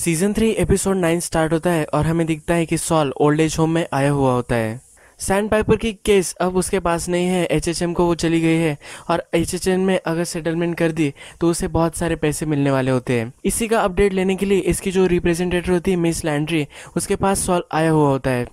season three episode nine start होता है और हमें दिखता है कि सॉल ओल्ड एज होम में आया हुआ होता है सैंड पाइपर की केस अब उसके पास नहीं है एच को वो चली गई है और एच में अगर सेटलमेंट कर दी तो उसे बहुत सारे पैसे मिलने वाले होते हैं इसी का अपडेट लेने के लिए इसकी जो रिप्रेजेंटेटिव होती है मिस लैंड्री उसके पास सॉल आया हुआ होता है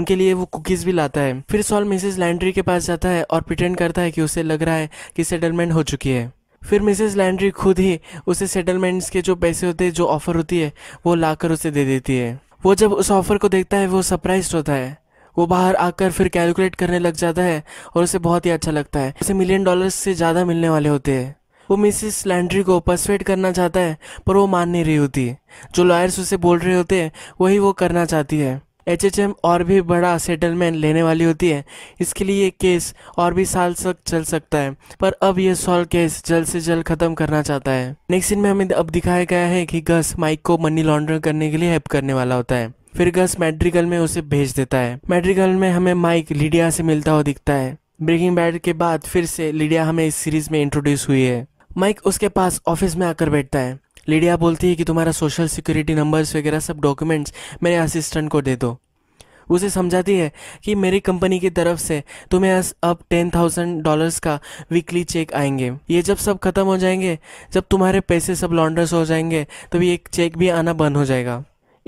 उनके लिए वो कुकीज़ भी लाता है फिर सॉल मिसेज लैंड्री के पास जाता है और प्रिटेंड करता है कि उसे लग रहा है कि सेटलमेंट हो चुकी है फिर मिसेस लैंड्री खुद ही उसे सेटलमेंट्स के जो पैसे होते हैं जो ऑफ़र होती है वो लाकर उसे दे देती है वो जब उस ऑफ़र को देखता है वो सरप्राइज होता है वो बाहर आकर फिर कैलकुलेट करने लग जाता है और उसे बहुत ही अच्छा लगता है उसे मिलियन डॉलर्स से ज़्यादा मिलने वाले होते हैं वो मिसेस लैंड्री को परसवेट करना चाहता है पर वो मान नहीं रही होती जो लॉयर्स उसे बोल रहे होते हैं वही वो करना चाहती है एचएचएम और भी बड़ा सेटलमेंट लेने वाली होती है इसके लिए ये केस और भी साल तक चल सकता है पर अब यह सॉल्व केस जल्द से जल्द खत्म करना चाहता है नेक्स्ट सीन में हमें अब दिखाया गया है कि गस माइक को मनी लॉन्ड्रिंग करने के लिए हेल्प करने वाला होता है फिर गस मेड्रिकल में उसे भेज देता है मेड्रिकल में हमें माइक लीडिया से मिलता हुआ दिखता है ब्रेकिंग बैड के बाद फिर से लीडिया हमें इस सीरीज में इंट्रोड्यूस हुई है माइक उसके पास ऑफिस में आकर बैठता है लीडिया बोलती है कि तुम्हारा सोशल सिक्योरिटी नंबर्स वगैरह सब डॉक्यूमेंट्स मेरे असिस्टेंट को दे दो उसे समझाती है कि मेरी कंपनी की तरफ से तुम्हें अब टेन थाउजेंड डॉलर्स का वीकली चेक आएंगे ये जब सब खत्म हो जाएंगे जब तुम्हारे पैसे सब लॉन्डर्स हो जाएंगे तो ये एक चेक भी आना बंद हो जाएगा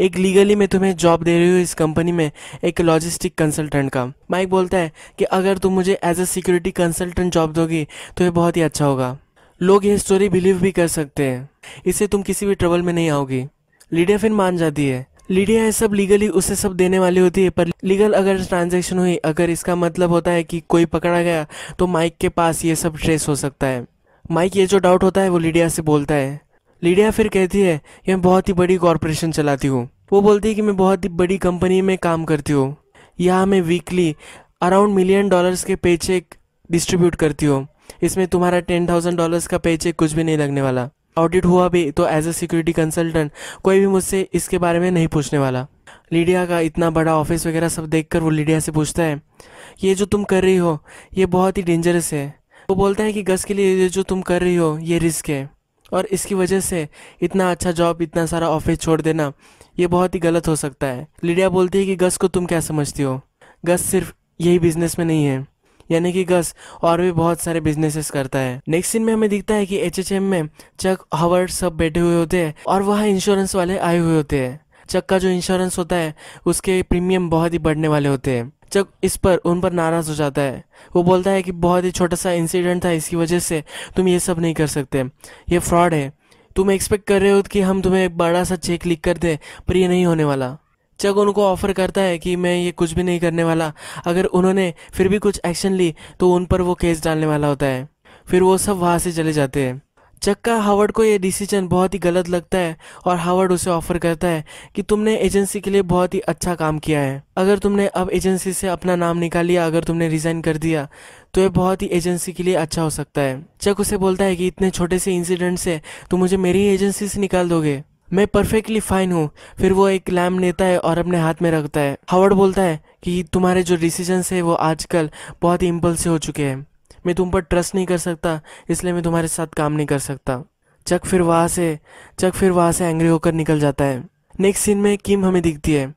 एक लीगली मैं तुम्हें जॉब दे रही हूँ इस कंपनी में एक लॉजिस्टिक कंसल्टेंट का माइक बोलता है कि अगर तुम मुझे as a security consultant job दोगी तो ये बहुत ही अच्छा होगा लोग यह स्टोरी बिलीव भी कर सकते हैं इससे तुम किसी भी ट्रबल में नहीं आओगी लीडिया फिर मान जाती है लीडिया ये सब लीगली उसे सब देने वाली होती है पर लीगल अगर ट्रांजेक्शन हुई अगर इसका मतलब होता है कि कोई पकड़ा गया तो माइक के पास ये सब ट्रेस हो सकता है माइक ये जो डाउट होता है वो लीडिया से बोलता है लीडिया फिर कहती है कि मैं बहुत ही बड़ी कॉरपोरेशन चलाती हूँ वो बोलती है कि मैं बहुत ही बड़ी कंपनी में काम करती हूँ यहाँ मैं वीकली अराउंड मिलियन डॉलर्स के पेचेक डिस्ट्रीब्यूट करती हूँ इसमें तुम्हारा टेन थाउजेंड डॉलर्स का पैचे कुछ भी नहीं लगने वाला ऑडिट हुआ भी तो एज अ सिक्योरिटी कंसल्टेंट कोई भी मुझसे इसके बारे में नहीं पूछने वाला लीडिया का इतना बड़ा ऑफिस वगैरह सब देखकर वो लीडिया से पूछता है ये जो तुम कर रही हो ये बहुत ही डेंजरस है वो बोलता है कि गस के लिए ये जो तुम कर रही हो ये रिस्क है और इसकी वजह से इतना अच्छा जॉब इतना सारा ऑफिस छोड़ देना ये बहुत ही गलत हो सकता है लीडिया बोलती है कि गस को तुम क्या समझती हो गस सिर्फ यही बिजनेस में नहीं है यानी कि गस और भी बहुत सारे बिजनेसेस करता है नेक्स्ट सीन में हमें दिखता है कि एचएचएम में चक हवर्ड सब बैठे हुए होते हैं और वहाँ इंश्योरेंस वाले आए हुए होते हैं चक का जो इंश्योरेंस होता है उसके प्रीमियम बहुत ही बढ़ने वाले होते हैं चक इस पर उन पर नाराज़ हो जाता है वो बोलता है कि बहुत ही छोटा सा इंसिडेंट था इसकी वजह से तुम ये सब नहीं कर सकते ये फ्रॉड है तुम एक्सपेक्ट कर रहे हो कि हम तुम्हें एक बड़ा सा चेक लिख कर दें पर ये नहीं होने वाला चक उनको ऑफर करता है कि मैं ये कुछ भी नहीं करने वाला अगर उन्होंने फिर भी कुछ एक्शन ली तो उन पर वो केस डालने वाला होता है फिर वो सब वहाँ से चले जाते हैं चक्का हावर्ड को ये डिसीजन बहुत ही गलत लगता है और हावर्ड उसे ऑफर करता है कि तुमने एजेंसी के लिए बहुत ही अच्छा काम किया है अगर तुमने अब एजेंसी से अपना नाम निकाल लिया अगर तुमने रिज़ाइन कर दिया तो ये बहुत ही एजेंसी के लिए अच्छा हो सकता है चक उसे बोलता है कि इतने छोटे से इंसिडेंट से तुम मुझे मेरी एजेंसी से निकाल दोगे मैं परफेक्टली फाइन हूँ फिर वो एक लैम्प लेता है और अपने हाथ में रखता है हावर्ड बोलता है कि तुम्हारे जो डिसीजंस है वो आजकल बहुत ही इम्पल्स हो चुके हैं मैं तुम पर ट्रस्ट नहीं कर सकता इसलिए मैं तुम्हारे साथ काम नहीं कर सकता चक फिर वहाँ से चक फिर वहाँ से एंग्री होकर निकल जाता है नेक्स्ट सीन में किम हमें दिखती है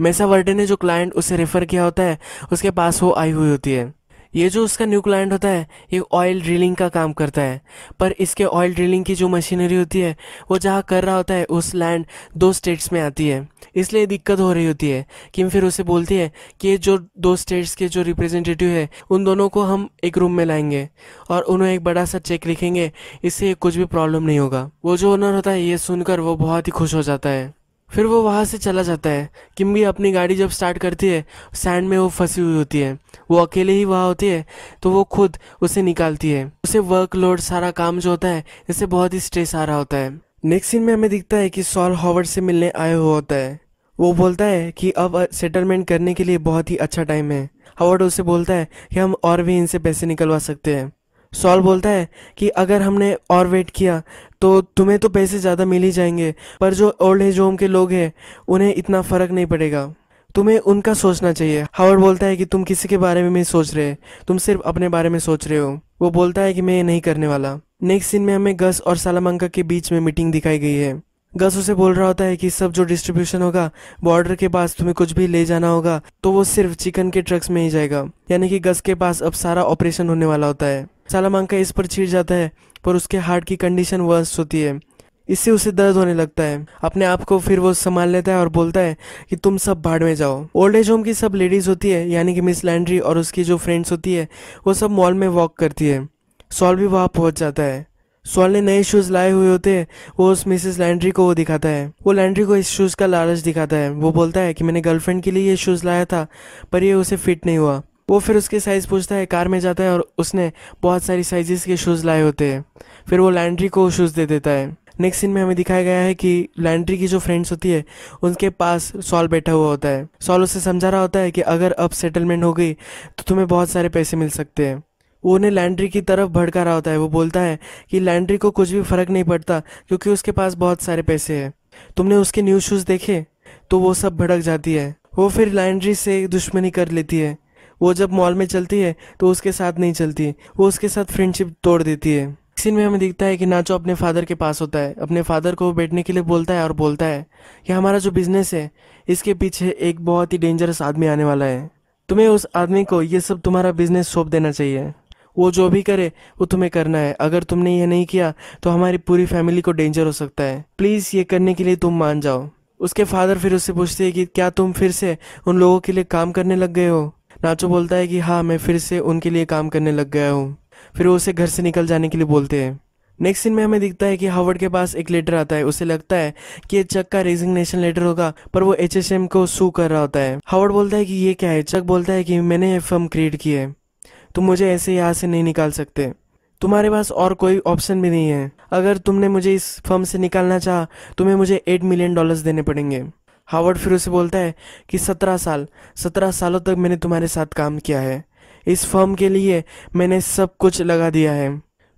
मैसा वर्डे ने जो क्लाइंट उसे रेफ़र किया होता है उसके पास वो आई हुई होती है ये जो उसका न्यू क्लाइंट होता है ये ऑयल ड्रिलिंग का काम करता है पर इसके ऑयल ड्रिलिंग की जो मशीनरी होती है वो जहाँ कर रहा होता है उस लैंड दो स्टेट्स में आती है इसलिए दिक्कत हो रही होती है किम फिर उसे बोलती है कि जो दो स्टेट्स के जो रिप्रेजेंटेटिव है उन दोनों को हम एक रूम में लाएंगे और उन्हें एक बड़ा सा चेक लिखेंगे इससे कुछ भी प्रॉब्लम नहीं होगा वो जो ओनर होता है ये सुनकर वो बहुत ही खुश हो जाता है फिर वो वहाँ से चला जाता है किम भी अपनी गाड़ी जब स्टार्ट करती है सैंड में वो फंसी हुई होती है वो अकेले ही वहाँ होती है तो वो खुद उसे निकालती है उसे वर्कलोड सारा काम जो होता है इससे बहुत ही स्ट्रेस आ रहा होता है नेक्स्ट सीन में हमें दिखता है कि सॉल हॉवर्ड से मिलने आए हुआ होता है वो बोलता है कि अब सेटलमेंट करने के लिए बहुत ही अच्छा टाइम है हॉवर्ड उसे बोलता है कि हम और भी इनसे पैसे निकलवा सकते हैं सॉल बोलता है कि अगर हमने और वेट किया तो तुम्हें तो पैसे ज़्यादा मिल ही जाएंगे पर जो ओल्ड एज होम के लोग हैं उन्हें इतना फ़र्क नहीं पड़ेगा तुम्हें उनका सोचना चाहिए हावर्ड बोलता है कि तुम किसी के बारे में नहीं सोच रहे तुम सिर्फ अपने बारे में सोच रहे हो वो बोलता है कि मैं ये नहीं करने वाला नेक्स्ट सीन में हमें गस और सालामंका के बीच में मीटिंग दिखाई गई है गस उसे बोल रहा होता है कि सब जो डिस्ट्रीब्यूशन होगा बॉर्डर के पास तुम्हें कुछ भी ले जाना होगा तो वो सिर्फ चिकन के ट्रक्स में ही जाएगा यानी कि गस के पास अब सारा ऑपरेशन होने वाला होता है सालामांका इस पर छिड़ जाता है पर उसके हार्ट की कंडीशन वर्स होती है इससे उसे दर्द होने लगता है अपने आप को फिर वो संभाल लेता है और बोलता है कि तुम सब बाड़ में जाओ ओल्ड एज होम की सब लेडीज़ होती है यानी कि मिस लैंड्री और उसकी जो फ्रेंड्स होती है वो सब मॉल में वॉक करती है सॉल भी वहाँ पहुँच जाता है सॉल ने नए शूज़ लाए हुए होते हैं वो उस मिसेस लैंड्री को वो दिखाता है वो लैंड्री को इस शूज़ का लालच दिखाता है वो बोलता है कि मैंने गर्लफ्रेंड के लिए ये शूज़ लाया था पर ये उसे फिट नहीं हुआ वो फिर उसके साइज़ पूछता है कार में जाता है और उसने बहुत सारी साइजेस के शूज़ लाए होते हैं फिर वो लैंड्री को शूज़ दे देता है नेक्स्ट सीन में हमें दिखाया गया है कि लैंड्री की जो फ्रेंड्स होती है उनके पास सॉल बैठा हुआ होता है सॉल उसे समझा रहा होता है कि अगर अब सेटलमेंट हो गई तो तुम्हें बहुत सारे पैसे मिल सकते हैं वो उन्हें लैंड्री की तरफ भड़का रहा होता है वो बोलता है कि लैंड्री को कुछ भी फ़र्क नहीं पड़ता क्योंकि उसके पास बहुत सारे पैसे हैं तुमने उसके न्यू शूज़ देखे तो वो सब भड़क जाती है वो फिर लैंड्री से दुश्मनी कर लेती है वो जब मॉल में चलती है तो उसके साथ नहीं चलती वो उसके साथ फ्रेंडशिप तोड़ देती है सीन में हमें दिखता है कि नाचो अपने फादर के पास होता है अपने फादर को बैठने के लिए बोलता है और बोलता है कि हमारा जो बिजनेस है इसके पीछे एक बहुत ही डेंजरस आदमी आने वाला है तुम्हें उस आदमी को ये सब तुम्हारा बिजनेस सौंप देना चाहिए वो जो भी करे वो तुम्हें करना है अगर तुमने ये नहीं किया तो हमारी पूरी फैमिली को डेंजर हो सकता है प्लीज़ ये करने के लिए तुम मान जाओ उसके फादर फिर उससे पूछते हैं कि क्या तुम फिर से उन लोगों के लिए काम करने लग गए हो नाचो बोलता है कि हाँ मैं फिर से उनके लिए काम करने लग गया हूँ फिर वो उसे घर से निकल जाने के लिए बोलते हैं नेक्स्ट सीन में हमें दिखता है कि हावर्ड के पास एक लेटर आता है उसे लगता है कि ये चक का रेजिग्नेशन लेटर होगा पर वो एच को सू कर रहा होता है हावर्ड बोलता है कि ये क्या है चक बोलता है कि मैंने ये फर्म क्रिएट की है तुम मुझे ऐसे यहाँ से नहीं निकाल सकते तुम्हारे पास और कोई ऑप्शन भी नहीं है अगर तुमने मुझे इस फर्म से निकालना चाह तुम्हें मुझे एट मिलियन डॉलर्स देने पड़ेंगे हावर्ड फिर उसे बोलता है कि सत्रह साल सत्रह सालों तक मैंने तुम्हारे साथ काम किया है इस फर्म के लिए मैंने सब कुछ लगा दिया है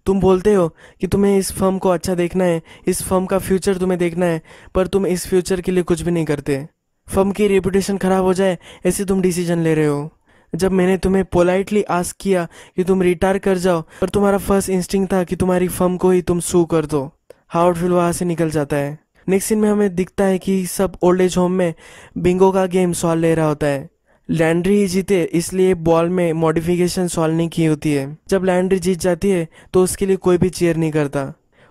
तुम बोलते हो कि तुम्हें इस फर्म को अच्छा देखना है इस फर्म का फ्यूचर तुम्हें देखना है पर तुम इस फ्यूचर के लिए कुछ भी नहीं करते फर्म की रेपुटेशन ख़राब हो जाए ऐसे तुम डिसीजन ले रहे हो जब मैंने तुम्हें पोलाइटली आस्क किया कि तुम रिटायर कर जाओ पर तुम्हारा फर्स्ट इंस्टिंग था कि तुम्हारी फर्म को ही तुम सू कर दो हाउट फिल वहाँ से निकल जाता है नेक्स्ट सीन में हमें दिखता है कि सब ओल्ड एज होम में बिंगो का गेम सॉल्व ले रहा होता है लैंड्री ही जीते इसलिए बॉल में मॉडिफिकेशन सॉल्व नहीं की होती है जब लैंड्री जीत जाती है तो उसके लिए कोई भी चेयर नहीं करता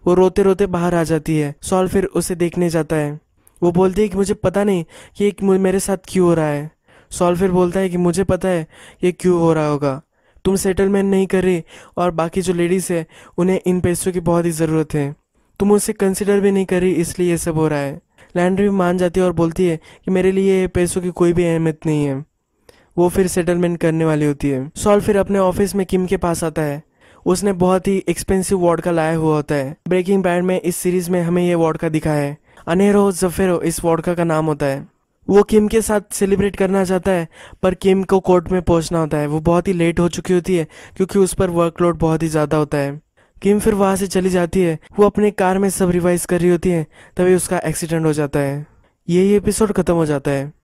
वो रोते रोते बाहर आ जाती है सॉल्व फिर उसे देखने जाता है वो बोलती है कि मुझे पता नहीं कि एक मेरे साथ क्यों हो रहा है सॉल्व फिर बोलता है कि मुझे पता है ये क्यों हो रहा होगा तुम सेटलमेंट नहीं कर रही और बाकी जो लेडीज़ है उन्हें इन पैसों की बहुत ही ज़रूरत है तुम उसे कंसिडर भी नहीं करी इसलिए ये सब हो रहा है लैंड्री मान जाती है और बोलती है कि मेरे लिए पैसों की कोई भी अहमियत नहीं है वो फिर सेटलमेंट करने वाली होती है सॉल फिर अपने ऑफिस में किम के पास आता है उसने बहुत ही एक्सपेंसिव वॉर्ड का लाया हुआ होता है ब्रेकिंग बैड में इस सीरीज में हमें ये वॉर्ड का दिखा है अनेरो जफेरो इस वॉडका का नाम होता है वो किम के साथ सेलिब्रेट करना चाहता है पर किम को कोर्ट में पहुंचना होता है वो बहुत ही लेट हो चुकी होती है क्योंकि उस पर वर्कलोड बहुत ही ज़्यादा होता है किम फिर वहाँ से चली जाती है वो अपने कार में सब रिवाइज कर रही होती है तभी उसका एक्सीडेंट हो जाता है यही एपिसोड खत्म हो जाता है